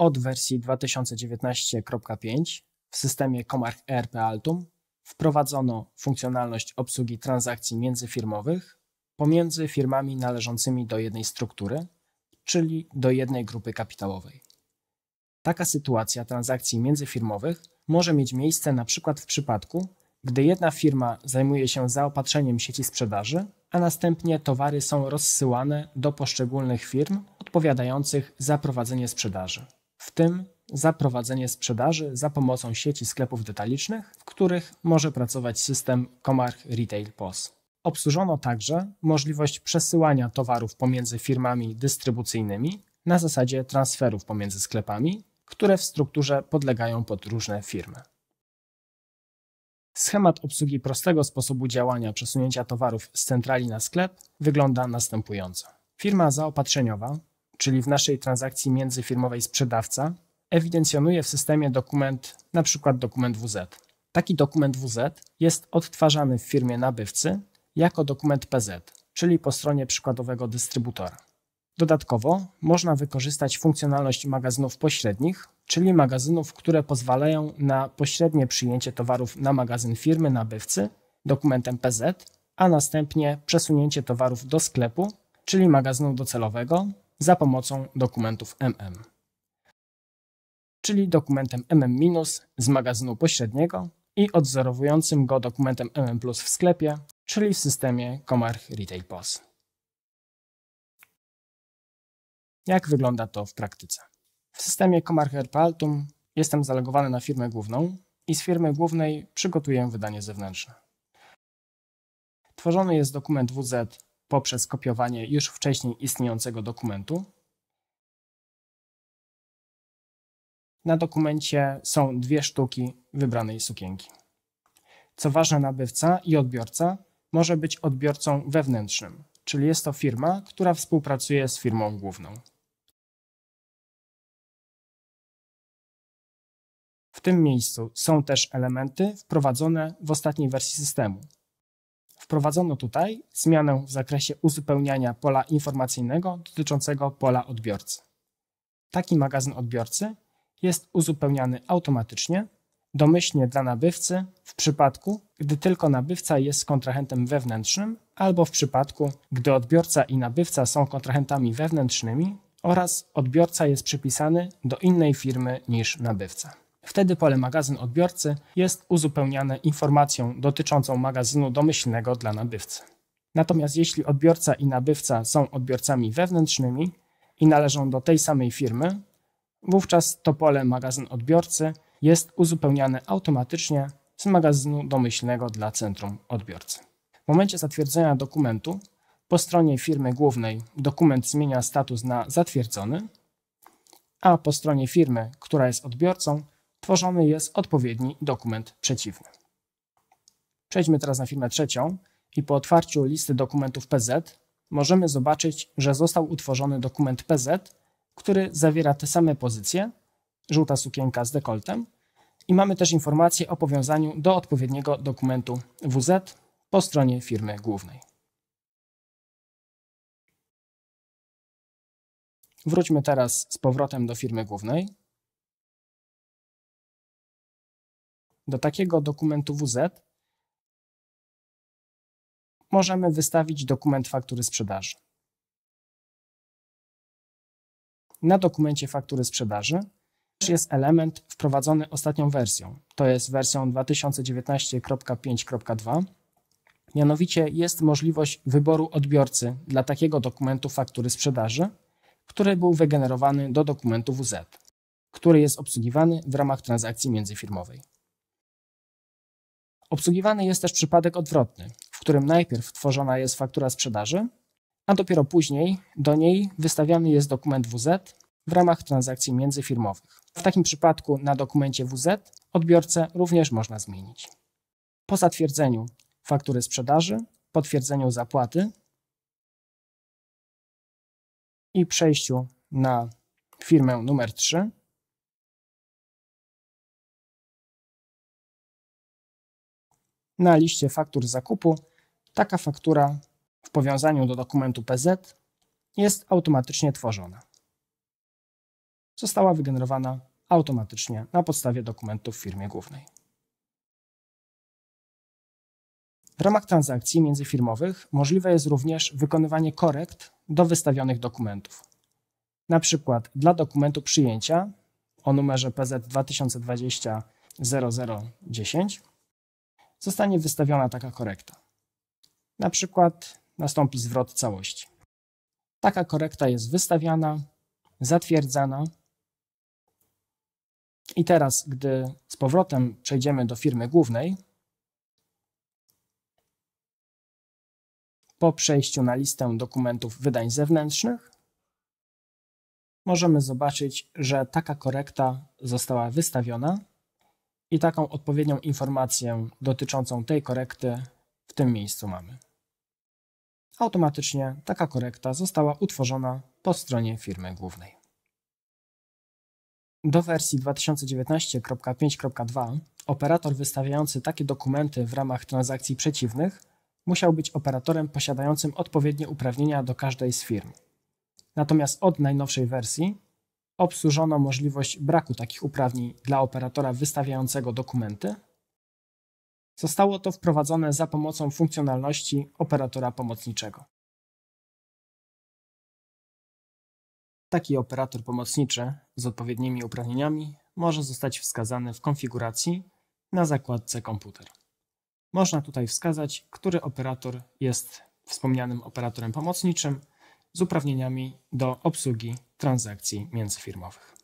od wersji 2019.5 w systemie Comarch ERP Altum wprowadzono funkcjonalność obsługi transakcji międzyfirmowych pomiędzy firmami należącymi do jednej struktury, czyli do jednej grupy kapitałowej. Taka sytuacja transakcji międzyfirmowych może mieć miejsce np. w przypadku, gdy jedna firma zajmuje się zaopatrzeniem sieci sprzedaży, a następnie towary są rozsyłane do poszczególnych firm odpowiadających za prowadzenie sprzedaży w tym za prowadzenie sprzedaży za pomocą sieci sklepów detalicznych, w których może pracować system Comarch Retail POS. Obsłużono także możliwość przesyłania towarów pomiędzy firmami dystrybucyjnymi na zasadzie transferów pomiędzy sklepami, które w strukturze podlegają pod różne firmy. Schemat obsługi prostego sposobu działania przesunięcia towarów z centrali na sklep wygląda następująco. Firma zaopatrzeniowa czyli w naszej transakcji międzyfirmowej sprzedawca, ewidencjonuje w systemie dokument, np. dokument WZ. Taki dokument WZ jest odtwarzany w firmie nabywcy jako dokument PZ, czyli po stronie przykładowego dystrybutora. Dodatkowo można wykorzystać funkcjonalność magazynów pośrednich, czyli magazynów, które pozwalają na pośrednie przyjęcie towarów na magazyn firmy nabywcy dokumentem PZ, a następnie przesunięcie towarów do sklepu, czyli magazynu docelowego za pomocą dokumentów MM. Czyli dokumentem MM- z magazynu pośredniego i odzorowującym go dokumentem MM w sklepie, czyli w systemie Comarch Retail POS. Jak wygląda to w praktyce? W systemie Comarch Paltum jestem zalogowany na firmę główną i z firmy głównej przygotuję wydanie zewnętrzne. Tworzony jest dokument WZ poprzez kopiowanie już wcześniej istniejącego dokumentu. Na dokumencie są dwie sztuki wybranej sukienki. Co ważne, nabywca i odbiorca może być odbiorcą wewnętrznym, czyli jest to firma, która współpracuje z firmą główną. W tym miejscu są też elementy wprowadzone w ostatniej wersji systemu, wprowadzono tutaj zmianę w zakresie uzupełniania pola informacyjnego dotyczącego pola odbiorcy. Taki magazyn odbiorcy jest uzupełniany automatycznie, domyślnie dla nabywcy, w przypadku, gdy tylko nabywca jest kontrahentem wewnętrznym, albo w przypadku, gdy odbiorca i nabywca są kontrahentami wewnętrznymi oraz odbiorca jest przypisany do innej firmy niż nabywca. Wtedy pole magazyn odbiorcy jest uzupełniane informacją dotyczącą magazynu domyślnego dla nabywcy. Natomiast jeśli odbiorca i nabywca są odbiorcami wewnętrznymi i należą do tej samej firmy, wówczas to pole magazyn odbiorcy jest uzupełniane automatycznie z magazynu domyślnego dla centrum odbiorcy. W momencie zatwierdzenia dokumentu po stronie firmy głównej dokument zmienia status na zatwierdzony, a po stronie firmy, która jest odbiorcą, tworzony jest odpowiedni dokument przeciwny. Przejdźmy teraz na firmę trzecią i po otwarciu listy dokumentów PZ możemy zobaczyć, że został utworzony dokument PZ, który zawiera te same pozycje, żółta sukienka z dekoltem i mamy też informację o powiązaniu do odpowiedniego dokumentu WZ po stronie firmy głównej. Wróćmy teraz z powrotem do firmy głównej Do takiego dokumentu WZ możemy wystawić dokument faktury sprzedaży. Na dokumencie faktury sprzedaży jest element wprowadzony ostatnią wersją. To jest wersją 2019.5.2. Mianowicie jest możliwość wyboru odbiorcy dla takiego dokumentu faktury sprzedaży, który był wygenerowany do dokumentu WZ, który jest obsługiwany w ramach transakcji międzyfirmowej. Obsługiwany jest też przypadek odwrotny, w którym najpierw tworzona jest faktura sprzedaży, a dopiero później do niej wystawiany jest dokument WZ w ramach transakcji międzyfirmowych. W takim przypadku na dokumencie WZ odbiorcę również można zmienić. Po zatwierdzeniu faktury sprzedaży, potwierdzeniu zapłaty i przejściu na firmę numer 3 na liście faktur zakupu taka faktura w powiązaniu do dokumentu PZ jest automatycznie tworzona. Została wygenerowana automatycznie na podstawie dokumentów w firmie głównej. W ramach transakcji międzyfirmowych możliwe jest również wykonywanie korekt do wystawionych dokumentów. Na przykład dla dokumentu przyjęcia o numerze PZ 2020 0010 zostanie wystawiona taka korekta. Na przykład nastąpi zwrot całości. Taka korekta jest wystawiana, zatwierdzana. I teraz, gdy z powrotem przejdziemy do firmy głównej, po przejściu na listę dokumentów wydań zewnętrznych, możemy zobaczyć, że taka korekta została wystawiona i taką odpowiednią informację dotyczącą tej korekty w tym miejscu mamy. Automatycznie taka korekta została utworzona po stronie firmy głównej. Do wersji 2019.5.2 operator wystawiający takie dokumenty w ramach transakcji przeciwnych musiał być operatorem posiadającym odpowiednie uprawnienia do każdej z firm. Natomiast od najnowszej wersji obsłużono możliwość braku takich uprawnień dla operatora wystawiającego dokumenty. Zostało to wprowadzone za pomocą funkcjonalności operatora pomocniczego. Taki operator pomocniczy z odpowiednimi uprawnieniami może zostać wskazany w konfiguracji na zakładce komputer. Można tutaj wskazać, który operator jest wspomnianym operatorem pomocniczym z uprawnieniami do obsługi transakcji międzyfirmowych.